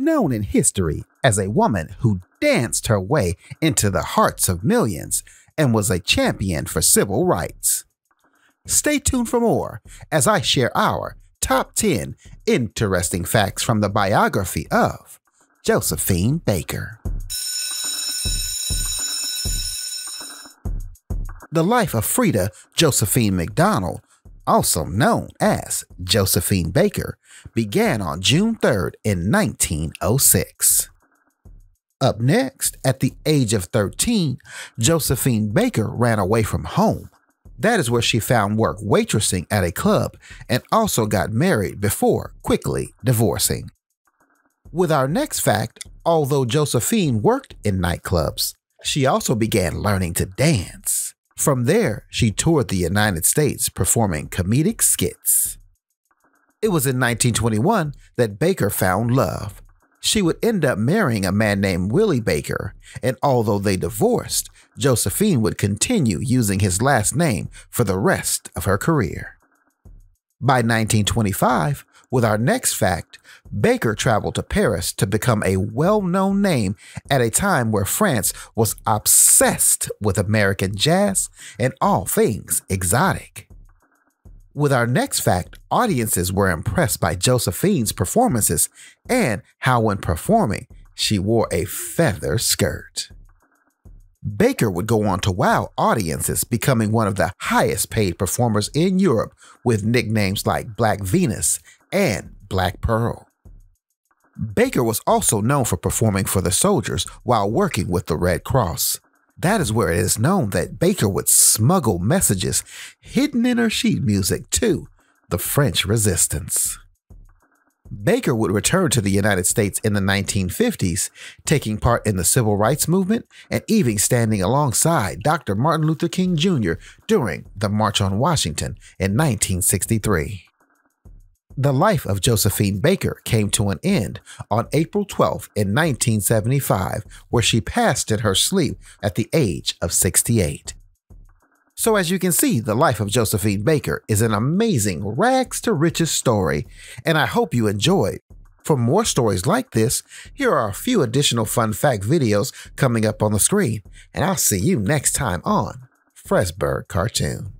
known in history as a woman who danced her way into the hearts of millions and was a champion for civil rights. Stay tuned for more as I share our top 10 interesting facts from the biography of Josephine Baker. The life of Frida Josephine McDonald, also known as Josephine Baker, began on June 3rd in 1906. Up next, at the age of 13, Josephine Baker ran away from home. That is where she found work waitressing at a club and also got married before quickly divorcing. With our next fact, although Josephine worked in nightclubs, she also began learning to dance. From there, she toured the United States performing comedic skits. It was in 1921 that Baker found love. She would end up marrying a man named Willie Baker, and although they divorced, Josephine would continue using his last name for the rest of her career. By 1925, with our next fact, Baker traveled to Paris to become a well known name at a time where France was obsessed with American jazz and all things exotic. With our next fact, audiences were impressed by Josephine's performances and how, when performing, she wore a feather skirt. Baker would go on to wow audiences, becoming one of the highest paid performers in Europe with nicknames like Black Venus and Black Pearl. Baker was also known for performing for the soldiers while working with the Red Cross. That is where it is known that Baker would smuggle messages hidden in her sheet music to the French resistance. Baker would return to the United States in the 1950s, taking part in the civil rights movement and even standing alongside Dr. Martin Luther King Jr. during the March on Washington in 1963. The life of Josephine Baker came to an end on April 12 in 1975, where she passed in her sleep at the age of 68. So as you can see, the life of Josephine Baker is an amazing rags to riches story, and I hope you enjoyed. For more stories like this, here are a few additional fun fact videos coming up on the screen, and I'll see you next time on Fresberg Cartoon.